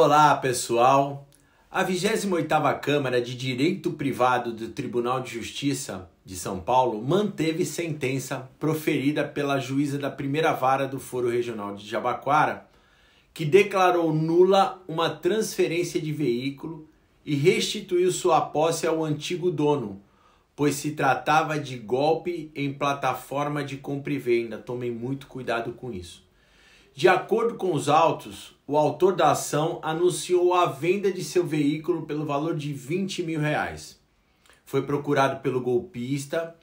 Olá, pessoal. A 28ª Câmara de Direito Privado do Tribunal de Justiça de São Paulo manteve sentença proferida pela juíza da primeira vara do Foro Regional de Jabaquara, que declarou nula uma transferência de veículo e restituiu sua posse ao antigo dono, pois se tratava de golpe em plataforma de compra e venda. Tomem muito cuidado com isso. De acordo com os autos, o autor da ação anunciou a venda de seu veículo pelo valor de 20 mil reais. Foi procurado pelo golpista,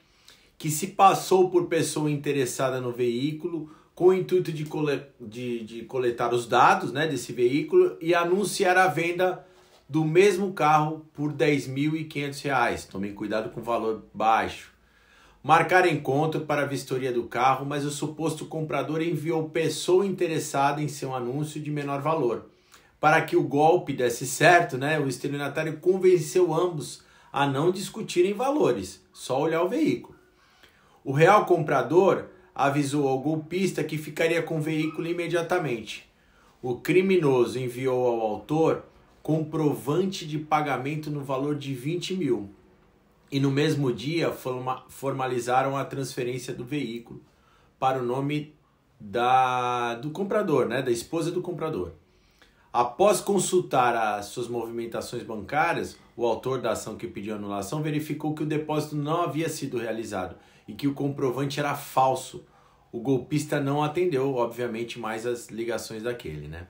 que se passou por pessoa interessada no veículo, com o intuito de, cole... de, de coletar os dados né, desse veículo e anunciar a venda do mesmo carro por R$ reais. Tomem cuidado com o valor baixo marcar encontro para a vistoria do carro, mas o suposto comprador enviou pessoa interessada em seu anúncio de menor valor. Para que o golpe desse certo, né, o estelionatário convenceu ambos a não discutirem valores, só olhar o veículo. O real comprador avisou ao golpista que ficaria com o veículo imediatamente. O criminoso enviou ao autor comprovante de pagamento no valor de 20 mil e no mesmo dia formalizaram a transferência do veículo para o nome da, do comprador, né, da esposa do comprador. Após consultar as suas movimentações bancárias, o autor da ação que pediu anulação verificou que o depósito não havia sido realizado e que o comprovante era falso. O golpista não atendeu, obviamente, mais as ligações daquele, né?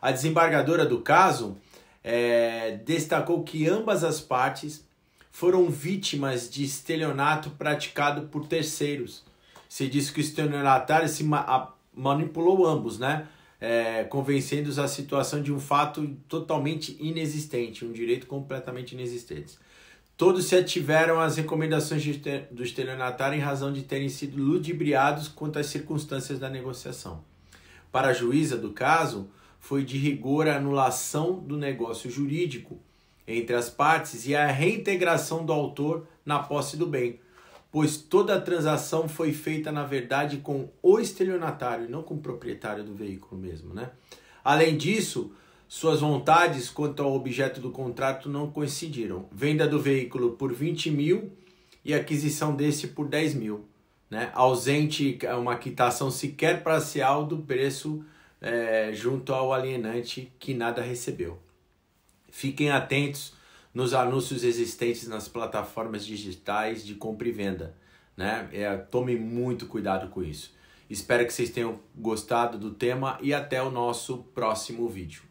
A desembargadora do caso é, destacou que ambas as partes foram vítimas de estelionato praticado por terceiros. Se diz que o estelionatário se ma manipulou ambos, né? É, convencendo-os à situação de um fato totalmente inexistente, um direito completamente inexistente. Todos se ativeram às recomendações do estelionatário em razão de terem sido ludibriados quanto às circunstâncias da negociação. Para a juíza do caso, foi de rigor a anulação do negócio jurídico entre as partes e a reintegração do autor na posse do bem, pois toda a transação foi feita, na verdade, com o estelionatário, não com o proprietário do veículo mesmo, né? Além disso, suas vontades quanto ao objeto do contrato não coincidiram. Venda do veículo por 20 mil e aquisição desse por 10 mil. Né? Ausente uma quitação sequer parcial do preço é, junto ao alienante que nada recebeu. Fiquem atentos nos anúncios existentes nas plataformas digitais de compra e venda. Né? É, tomem muito cuidado com isso. Espero que vocês tenham gostado do tema e até o nosso próximo vídeo.